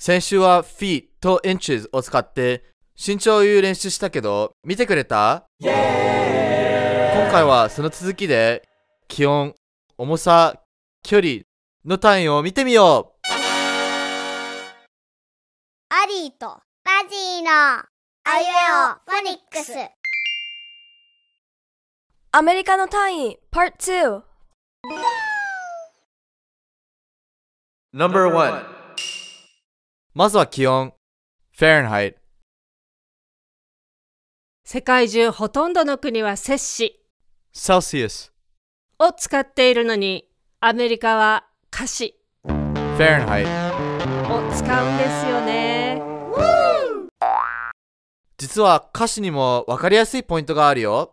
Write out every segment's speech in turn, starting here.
先週は feet と inches を使って身長を言う練習したけど、見てくれた今回はその続きで、気温、重さ、距離の単位を見てみようアリーとバジーのアイウェオフォニックスアメリカの単位 Part 2 Number 1まずは気温フェ h r e n h 世界中ほとんどの国は摂氏 c e l s i u を使っているのにアメリカは華氏フェ h r e n h を使うんですよね実は歌詞にも分かりやすいポイントがあるよ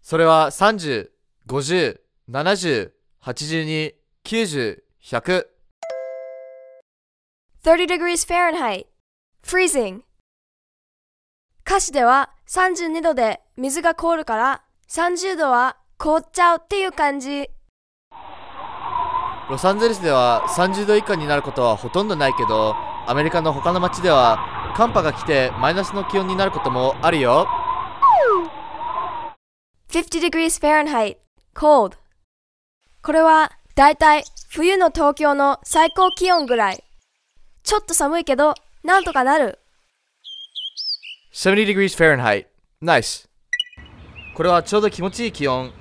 それは3 0 5 0 7 0 8 2 9 0 1 0 0 30 degrees Fahrenheit freezing 歌詞では32度で水が凍るから30度は凍っちゃうっていう感じロサンゼルスでは30度以下になることはほとんどないけどアメリカの他の街では寒波が来てマイナスの気温になることもあるよ50 degrees Fahrenheit cold これはだいたい冬の東京の最高気温ぐらいちょっと寒いけど、なんとかなる。70 degrees Fahrenheit. Nice. これはちょうど気持ちいい気温。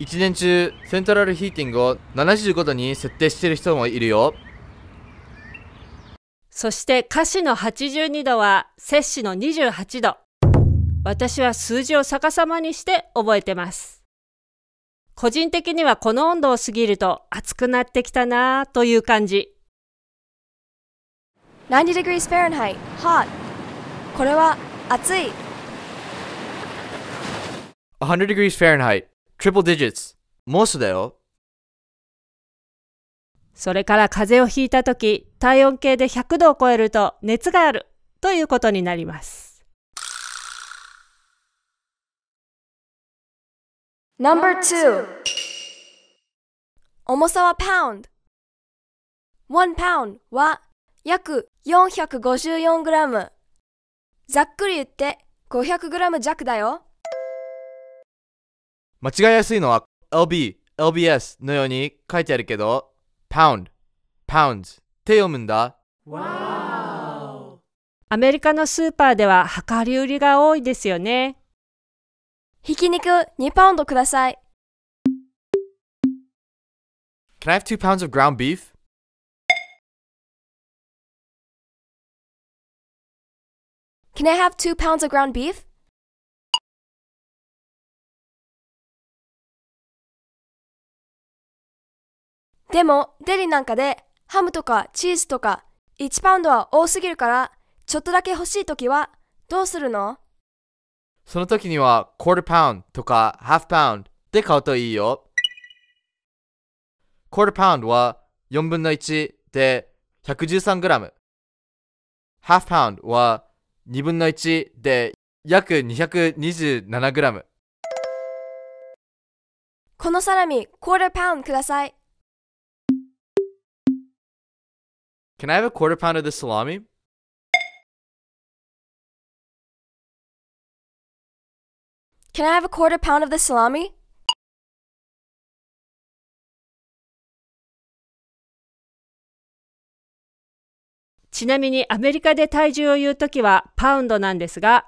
一年中、セントラルヒーティングを75度に設定している人もいるよ。そして歌詞の82度は摂氏の28度。私は数字を逆さまにして覚えてます。個人的にはこの温度を過ぎると暑くなってきたなぁという感じ。90 degrees Fahrenheit, hot. これは暑い。100 degrees Fahrenheit, triple digits. モスだよ。それから風邪をひいたとき、体温計で100度を超えると熱があるということになります。No.2 重さは pound。1 pound は約 454g。ざっくり言って 500g 弱だよ。間違いやすいのは LB、LBS のように書いてあるけど、pound、pounds って読むんだ。アメリカのスーパーでは量り売りが多いですよね。ひき肉2パウンドください。Can I have two pounds of ground beef? Can I have two pounds of ground beef?「でもデリなんかでハムとかチーズとか1パウンドは多すぎるからちょっとだけ欲しいときはどうするのその時には quarter pound とか half pound で買うといいよ。quarter pound は4分の1で 113g。half pound は2分の1で約 227g このサラミ quarter pound ください Can I have a quarter pound of this salami? Can I have a quarter pound of the salami? ちなみにアメリカで体重を言うときはパウンドなんですが、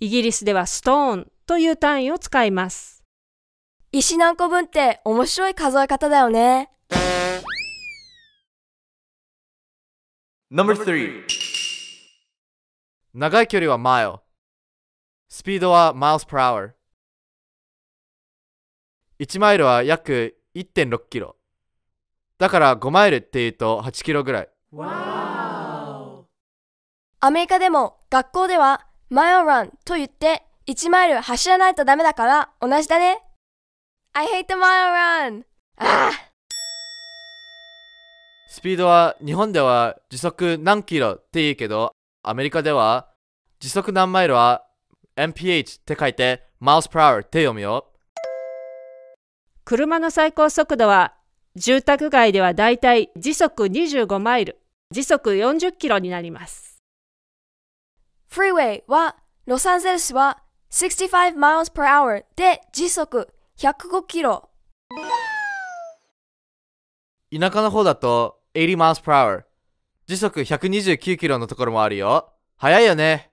イギリスではストーンという単位を使います。石何個分って面白い数え方だよね。No.3 長い距離はマイル。スピードはマイルス s ー。e r 1マイルは約1.6キロ。だから5マイルっていうと8キロぐらい。アメリカでも学校ではマイルランと言って1マイル走らないとダメだから同じだね。I hate the mile run! ああスピードは日本では時速何キロって言うけどアメリカでは時速何マイルは MPH って書いて miles per hour って読むよ。車の最高速度は住宅街ではだいたい時速25マイル。時速40キロになります。Freeway はロサンゼルスは65 miles per hour で時速105キロ。田舎の方だと80 miles per hour 時速129キロのところもあるよ。早いよね。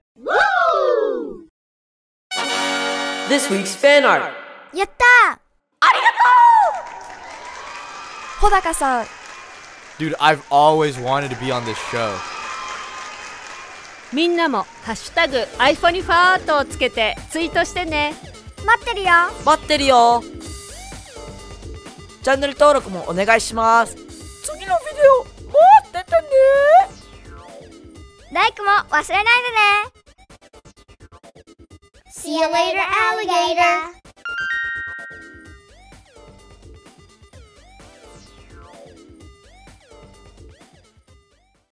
This week's fan art やったありがとう 穂高さん Dude, I've always wanted to be on this show. みんなも「ハッシュタグ #iPhoniFart」をつけてツイートしてね待ってるよ待ってるよチャンネル登録もお願いします次のビデオ待っててねライも忘れないでね See you later, alligator!